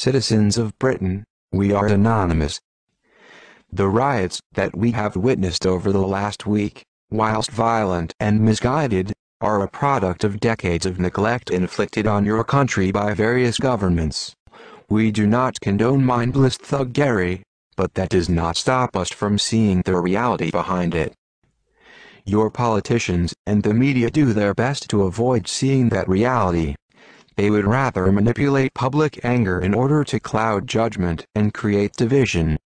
citizens of Britain, we are anonymous. The riots that we have witnessed over the last week, whilst violent and misguided, are a product of decades of neglect inflicted on your country by various governments. We do not condone mindless thuggery, but that does not stop us from seeing the reality behind it. Your politicians and the media do their best to avoid seeing that reality, they would rather manipulate public anger in order to cloud judgment and create division.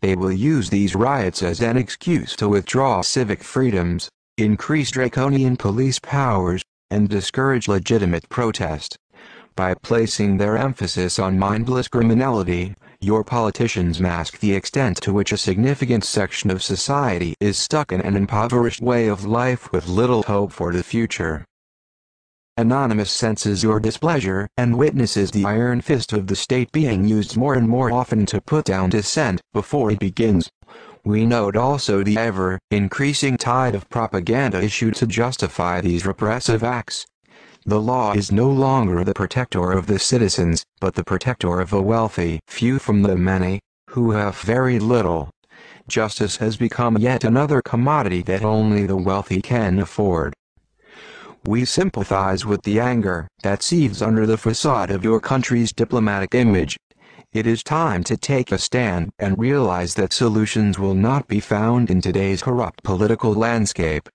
They will use these riots as an excuse to withdraw civic freedoms, increase draconian police powers, and discourage legitimate protest. By placing their emphasis on mindless criminality, your politicians mask the extent to which a significant section of society is stuck in an impoverished way of life with little hope for the future. Anonymous senses your displeasure and witnesses the iron fist of the state being used more and more often to put down dissent before it begins. We note also the ever increasing tide of propaganda issued to justify these repressive acts. The law is no longer the protector of the citizens, but the protector of a wealthy few from the many, who have very little. Justice has become yet another commodity that only the wealthy can afford. We sympathize with the anger that seethes under the facade of your country's diplomatic image. It is time to take a stand and realize that solutions will not be found in today's corrupt political landscape.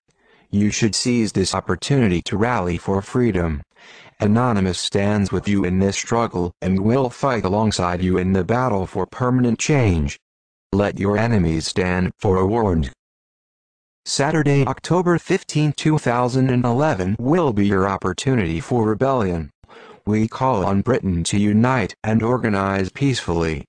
You should seize this opportunity to rally for freedom. Anonymous stands with you in this struggle and will fight alongside you in the battle for permanent change. Let your enemies stand forewarned. Saturday, October 15, 2011 will be your opportunity for rebellion. We call on Britain to unite and organize peacefully.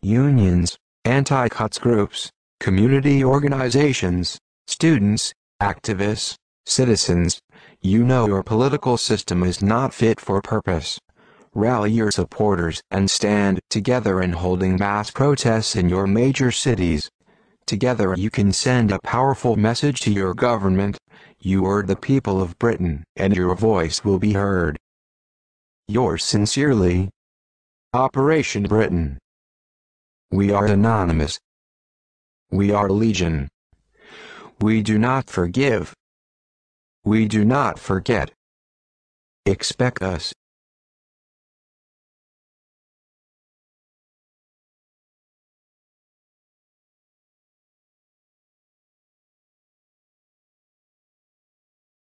Unions, anti-cuts groups, community organizations, students, activists, citizens, you know your political system is not fit for purpose. Rally your supporters and stand together in holding mass protests in your major cities. Together you can send a powerful message to your government, you are the people of Britain, and your voice will be heard. Yours sincerely, Operation Britain. We are anonymous. We are legion. We do not forgive. We do not forget. Expect us.